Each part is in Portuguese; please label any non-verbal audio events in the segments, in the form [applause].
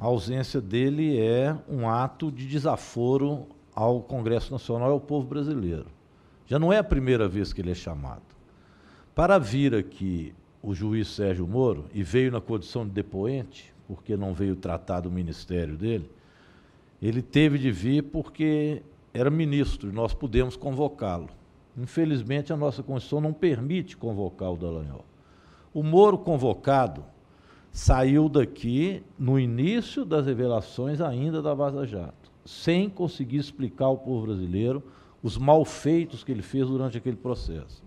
A ausência dele é um ato de desaforo ao Congresso Nacional e ao povo brasileiro. Já não é a primeira vez que ele é chamado. Para vir aqui o juiz Sérgio Moro, e veio na condição de depoente, porque não veio tratar do ministério dele, ele teve de vir porque era ministro e nós pudemos convocá-lo. Infelizmente, a nossa Constituição não permite convocar o Dallagnol. O Moro convocado saiu daqui no início das revelações ainda da Vaza Jato, sem conseguir explicar ao povo brasileiro os malfeitos que ele fez durante aquele processo.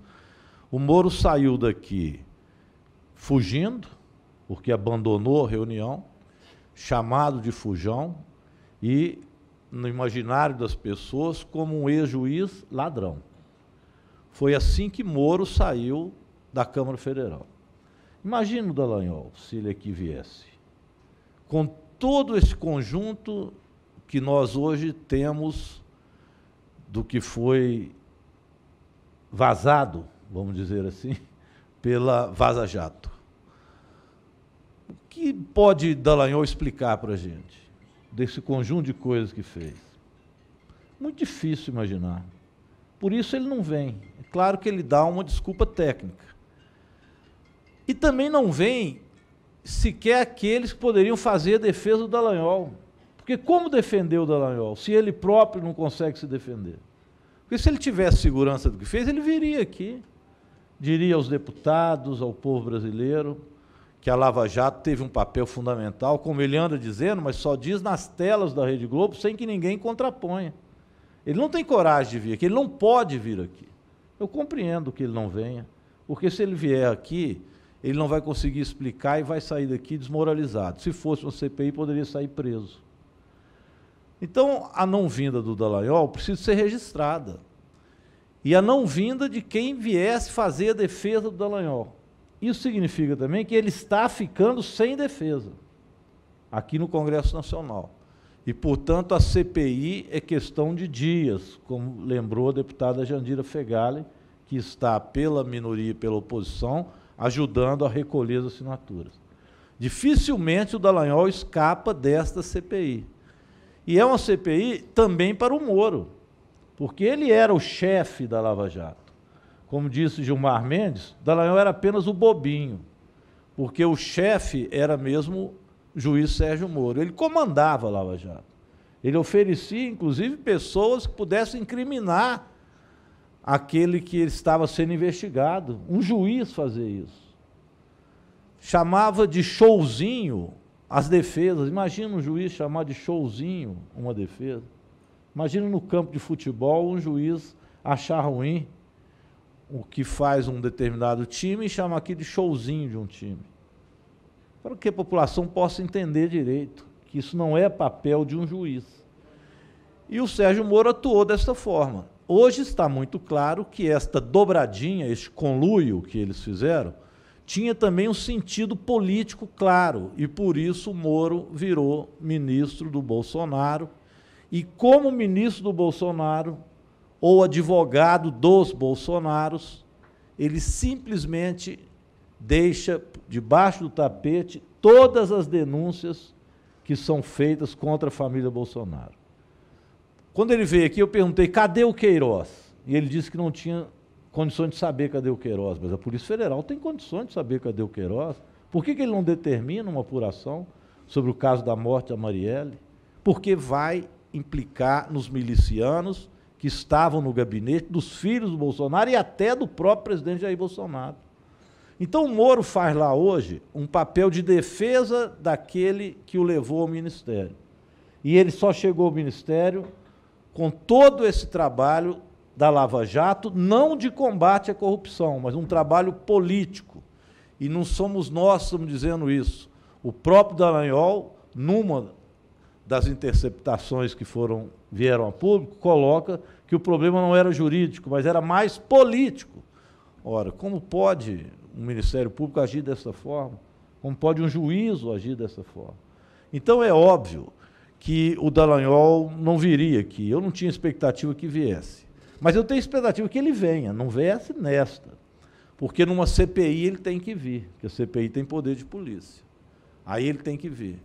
O Moro saiu daqui fugindo, porque abandonou a reunião, chamado de fujão e no imaginário das pessoas como um ex-juiz ladrão. Foi assim que Moro saiu da Câmara Federal. Imagina o Dallagnol, se ele aqui viesse, com todo esse conjunto que nós hoje temos do que foi vazado, vamos dizer assim, [laughs] pela Vaza Jato. O que pode Dallagnol explicar para a gente desse conjunto de coisas que fez? Muito difícil imaginar. Por isso ele não vem. É claro que ele dá uma desculpa técnica e também não vem sequer aqueles que poderiam fazer a defesa do Dallagnol. Porque como defender o Dallagnol se ele próprio não consegue se defender? Porque se ele tivesse segurança do que fez, ele viria aqui, diria aos deputados, ao povo brasileiro, que a Lava Jato teve um papel fundamental, como ele anda dizendo, mas só diz nas telas da Rede Globo, sem que ninguém contraponha. Ele não tem coragem de vir aqui, ele não pode vir aqui. Eu compreendo que ele não venha, porque se ele vier aqui, ele não vai conseguir explicar e vai sair daqui desmoralizado. Se fosse uma CPI, poderia sair preso. Então, a não vinda do Dallagnol precisa ser registrada. E a não vinda de quem viesse fazer a defesa do Dallagnol. Isso significa também que ele está ficando sem defesa aqui no Congresso Nacional. E, portanto, a CPI é questão de dias, como lembrou a deputada Jandira Fegali, que está pela minoria e pela oposição ajudando a recolher as assinaturas. Dificilmente o Dallagnol escapa desta CPI. E é uma CPI também para o Moro, porque ele era o chefe da Lava Jato. Como disse Gilmar Mendes, Dallagnol era apenas o bobinho, porque o chefe era mesmo o juiz Sérgio Moro. Ele comandava a Lava Jato. Ele oferecia, inclusive, pessoas que pudessem incriminar aquele que estava sendo investigado. Um juiz fazia isso. Chamava de showzinho as defesas. Imagina um juiz chamar de showzinho uma defesa. Imagina no campo de futebol um juiz achar ruim o que faz um determinado time e chama aqui de showzinho de um time. Para que a população possa entender direito que isso não é papel de um juiz. E o Sérgio Moro atuou desta forma. Hoje está muito claro que esta dobradinha, este conluio que eles fizeram, tinha também um sentido político claro, e por isso Moro virou ministro do Bolsonaro. E como ministro do Bolsonaro, ou advogado dos Bolsonaros, ele simplesmente deixa debaixo do tapete todas as denúncias que são feitas contra a família Bolsonaro. Quando ele veio aqui, eu perguntei, cadê o Queiroz? E ele disse que não tinha condições de saber cadê o Queiroz, mas a Polícia Federal tem condições de saber cadê o Queiroz. Por que, que ele não determina uma apuração sobre o caso da morte da Marielle? Porque vai implicar nos milicianos que estavam no gabinete, dos filhos do Bolsonaro e até do próprio presidente Jair Bolsonaro. Então o Moro faz lá hoje um papel de defesa daquele que o levou ao ministério. E ele só chegou ao ministério com todo esse trabalho da Lava Jato, não de combate à corrupção, mas um trabalho político. E não somos nós que estamos dizendo isso. O próprio Dallagnol, numa das interceptações que foram vieram a público, coloca que o problema não era jurídico, mas era mais político. Ora, como pode um Ministério Público agir dessa forma? Como pode um juízo agir dessa forma? Então é óbvio que o Dallagnol não viria aqui. Eu não tinha expectativa que viesse. Mas eu tenho expectativa que ele venha, não viesse nesta. Porque numa CPI ele tem que vir, porque a CPI tem poder de polícia. Aí ele tem que vir.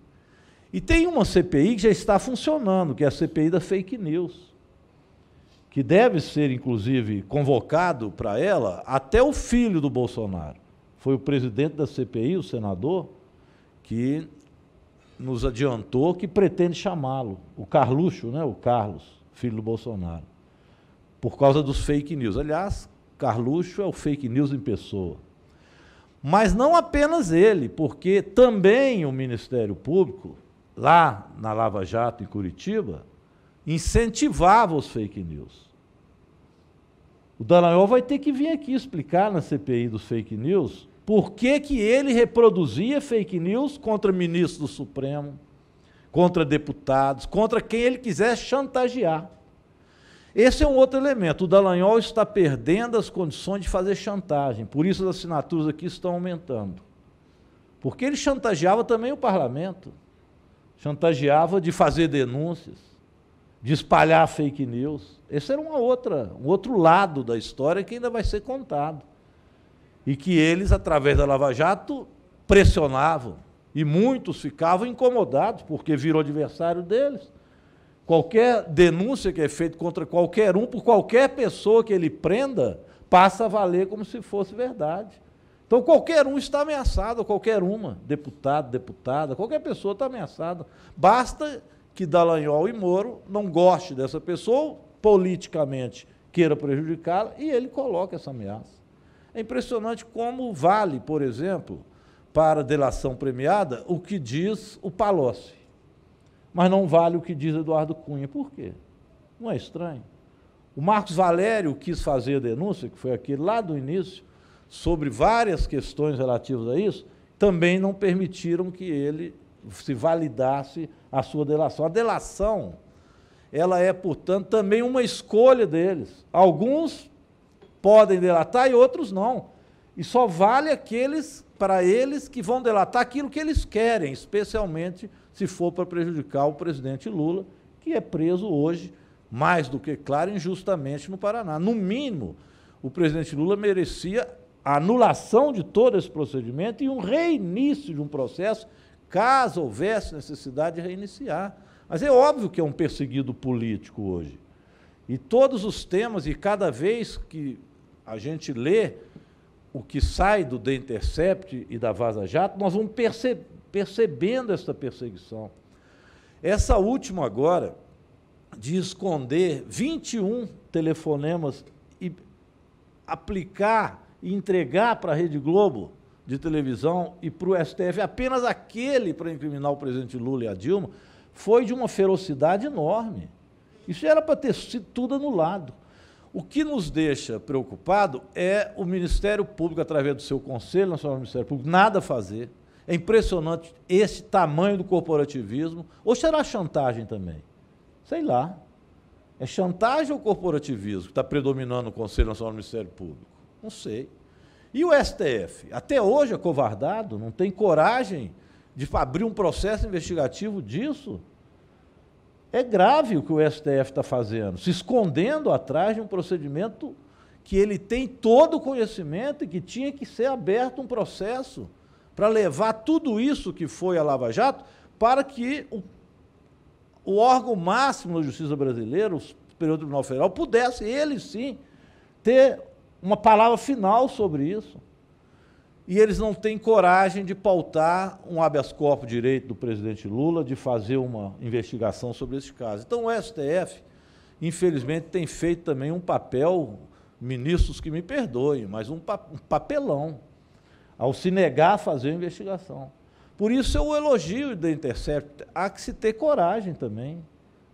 E tem uma CPI que já está funcionando, que é a CPI da fake news, que deve ser, inclusive, convocado para ela até o filho do Bolsonaro. Foi o presidente da CPI, o senador, que nos adiantou que pretende chamá-lo, o Carluxo, né? o Carlos, filho do Bolsonaro, por causa dos fake news. Aliás, Carluxo é o fake news em pessoa. Mas não apenas ele, porque também o Ministério Público, lá na Lava Jato, em Curitiba, incentivava os fake news. O Dallagnol vai ter que vir aqui explicar na CPI dos fake news por que, que ele reproduzia fake news contra ministro do Supremo, contra deputados, contra quem ele quisesse chantagear? Esse é um outro elemento. O Dallagnol está perdendo as condições de fazer chantagem. Por isso as assinaturas aqui estão aumentando. Porque ele chantageava também o parlamento. Chantageava de fazer denúncias, de espalhar fake news. Esse era uma outra, um outro lado da história que ainda vai ser contado e que eles, através da Lava Jato, pressionavam. E muitos ficavam incomodados, porque virou adversário deles. Qualquer denúncia que é feita contra qualquer um, por qualquer pessoa que ele prenda, passa a valer como se fosse verdade. Então, qualquer um está ameaçado, qualquer uma, deputado, deputada, qualquer pessoa está ameaçada. Basta que Dallagnol e Moro não goste dessa pessoa, politicamente queira prejudicá-la, e ele coloca essa ameaça. É impressionante como vale, por exemplo, para delação premiada, o que diz o Palocci. Mas não vale o que diz Eduardo Cunha. Por quê? Não é estranho. O Marcos Valério quis fazer a denúncia, que foi aqui lá do início, sobre várias questões relativas a isso, também não permitiram que ele se validasse a sua delação. A delação, ela é, portanto, também uma escolha deles. Alguns podem delatar e outros não. E só vale aqueles para eles que vão delatar aquilo que eles querem, especialmente se for para prejudicar o presidente Lula, que é preso hoje, mais do que claro, injustamente no Paraná. No mínimo, o presidente Lula merecia a anulação de todo esse procedimento e um reinício de um processo, caso houvesse necessidade de reiniciar. Mas é óbvio que é um perseguido político hoje. E todos os temas, e cada vez que a gente lê o que sai do The Intercept e da Vaza Jato, nós vamos perce percebendo essa perseguição. Essa última agora, de esconder 21 telefonemas e aplicar e entregar para a Rede Globo de televisão e para o STF, apenas aquele para incriminar o presidente Lula e a Dilma, foi de uma ferocidade enorme. Isso era para ter sido tudo anulado. O que nos deixa preocupado é o Ministério Público, através do seu Conselho Nacional do Ministério Público, nada fazer. É impressionante esse tamanho do corporativismo. Ou será chantagem também? Sei lá. É chantagem ou corporativismo que está predominando no Conselho Nacional do Ministério Público? Não sei. E o STF? Até hoje é covardado, não tem coragem de abrir um processo investigativo disso? É grave o que o STF está fazendo, se escondendo atrás de um procedimento que ele tem todo o conhecimento e que tinha que ser aberto um processo para levar tudo isso que foi a Lava Jato para que o, o órgão máximo da justiça brasileira, o Superior Tribunal Federal, pudesse ele sim ter uma palavra final sobre isso e eles não têm coragem de pautar um habeas corpus direito do presidente Lula de fazer uma investigação sobre esse caso. Então o STF, infelizmente, tem feito também um papel, ministros que me perdoem, mas um, papelão, ao se negar a fazer a investigação. Por isso eu elogio da Intercept, há que se ter coragem também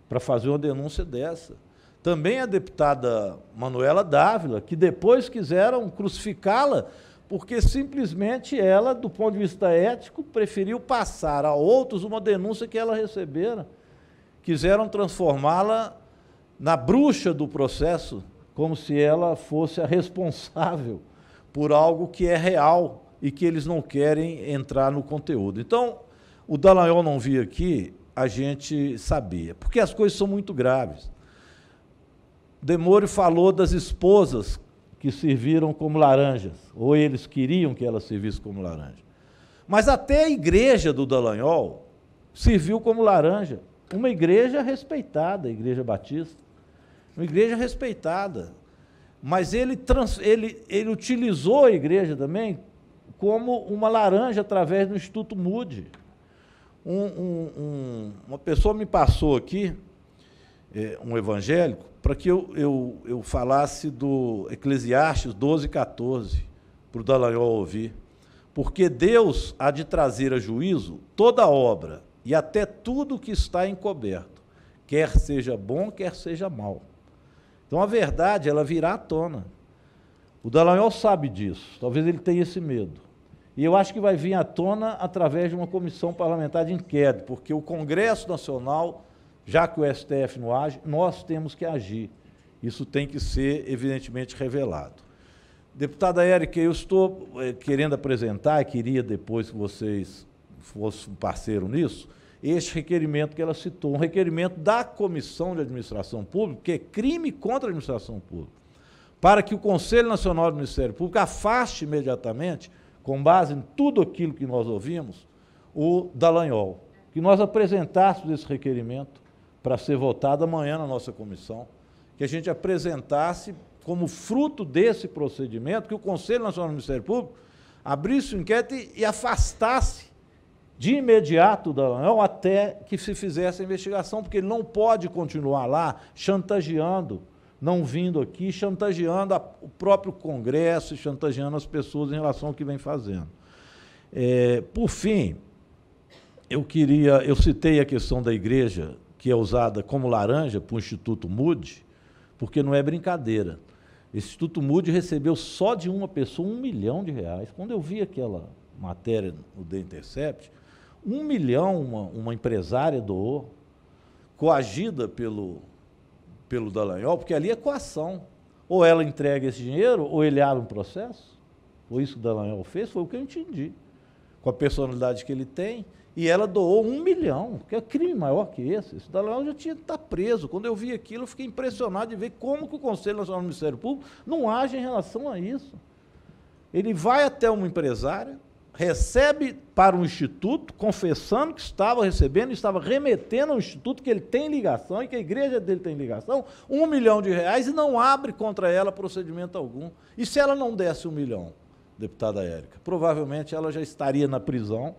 para fazer uma denúncia dessa. Também a deputada Manuela Dávila, que depois quiseram crucificá-la porque simplesmente ela, do ponto de vista ético, preferiu passar a outros uma denúncia que ela recebera. Quiseram transformá-la na bruxa do processo, como se ela fosse a responsável por algo que é real e que eles não querem entrar no conteúdo. Então, o Dallagnol não vir aqui, a gente sabia, porque as coisas são muito graves. Demôrio falou das esposas que serviram como laranjas, ou eles queriam que elas servissem como laranja. Mas até a igreja do Dallagnol serviu como laranja. Uma igreja respeitada, a Igreja Batista. Uma igreja respeitada. Mas ele, trans, ele, ele utilizou a igreja também como uma laranja através do Instituto Mud. Um, um, um, uma pessoa me passou aqui é, um evangélico, para que eu, eu, eu falasse do Eclesiastes 12, 14, para o Dallagnol ouvir. Porque Deus há de trazer a juízo toda obra e até tudo que está encoberto, quer seja bom, quer seja mal. Então a verdade, ela virá à tona. O Dallagnol sabe disso, talvez ele tenha esse medo. E eu acho que vai vir à tona através de uma comissão parlamentar de inquérito, porque o Congresso Nacional já que o STF não age, nós temos que agir. Isso tem que ser, evidentemente, revelado. Deputada Érica, eu estou eh, querendo apresentar, queria depois que vocês fossem parceiro nisso, este requerimento que ela citou, um requerimento da Comissão de Administração Pública, que é crime contra a administração pública, para que o Conselho Nacional do Ministério Público afaste imediatamente, com base em tudo aquilo que nós ouvimos, o Dallagnol. Que nós apresentássemos esse requerimento para ser votado amanhã na nossa comissão, que a gente apresentasse como fruto desse procedimento, que o Conselho Nacional do Ministério Público abrisse o inquérito e, afastasse de imediato o União até que se fizesse a investigação, porque ele não pode continuar lá chantageando, não vindo aqui, chantageando a, o próprio Congresso e chantageando as pessoas em relação ao que vem fazendo. É, por fim, eu queria, eu citei a questão da igreja que é usada como laranja para o Instituto Moody, porque não é brincadeira. Esse Instituto Moody recebeu só de uma pessoa um milhão de reais. Quando eu vi aquela matéria no The Intercept, um milhão uma, uma empresária doou, coagida pelo, pelo Dallagnol, porque ali é coação. Ou ela entrega esse dinheiro, ou ele abre um processo. Foi isso que o Dallagnol fez, foi o que eu entendi. Com a personalidade que ele tem e ela doou um milhão, que é crime maior que esse. Esse Dalai Lama já tinha que tá estar preso. Quando eu vi aquilo, eu fiquei impressionado de ver como que o Conselho Nacional do Ministério Público não age em relação a isso. Ele vai até uma empresária, recebe para um instituto, confessando que estava recebendo, estava remetendo ao instituto que ele tem ligação e que a igreja dele tem ligação, um milhão de reais e não abre contra ela procedimento algum. E se ela não desse um milhão, deputada Érica? Provavelmente ela já estaria na prisão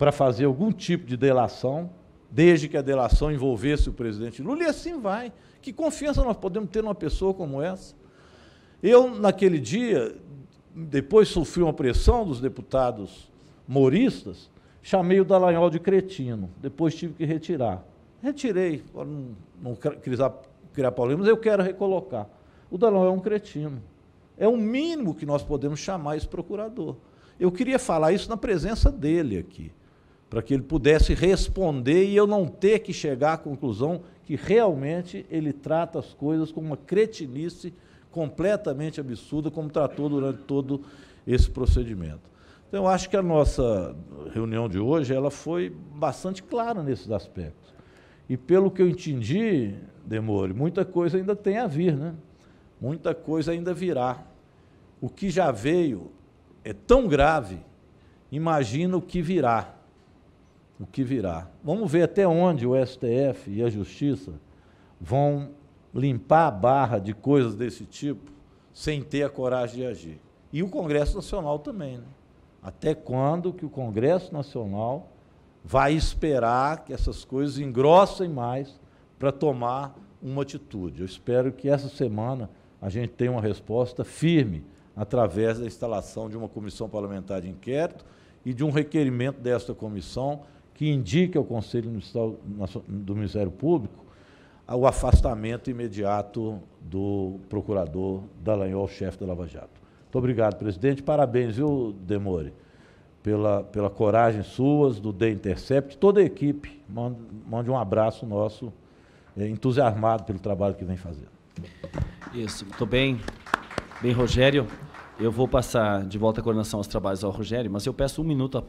para fazer algum tipo de delação, desde que a delação envolvesse o presidente Lula, e assim vai. Que confiança nós podemos ter numa pessoa como essa? Eu, naquele dia, depois sofri uma pressão dos deputados moristas, chamei o Dallagnol de cretino, depois tive que retirar. Retirei, para não, não criar, criar problemas, eu quero recolocar. O Dallagnol é um cretino. É o mínimo que nós podemos chamar esse procurador. Eu queria falar isso na presença dele aqui para que ele pudesse responder e eu não ter que chegar à conclusão que realmente ele trata as coisas com uma cretinice completamente absurda, como tratou durante todo esse procedimento. Então, eu acho que a nossa reunião de hoje ela foi bastante clara nesses aspectos. E pelo que eu entendi, Demore, muita coisa ainda tem a vir, né? Muita coisa ainda virá. O que já veio é tão grave, imagina o que virá o que virá. Vamos ver até onde o STF e a Justiça vão limpar a barra de coisas desse tipo sem ter a coragem de agir. E o Congresso Nacional também. Né? Até quando que o Congresso Nacional vai esperar que essas coisas engrossem mais para tomar uma atitude? Eu espero que essa semana a gente tenha uma resposta firme através da instalação de uma comissão parlamentar de inquérito e de um requerimento desta comissão que indique ao Conselho do Ministério Público o afastamento imediato do procurador Dallagnol, chefe da Lava Jato. Muito obrigado, presidente. Parabéns, viu, Demore, pela, pela coragem suas, do The Intercept, toda a equipe. Mande, mande um abraço nosso, é, entusiasmado pelo trabalho que vem fazendo. Isso, muito bem. Bem, Rogério, eu vou passar de volta a coordenação aos trabalhos ao Rogério, mas eu peço um minuto apenas.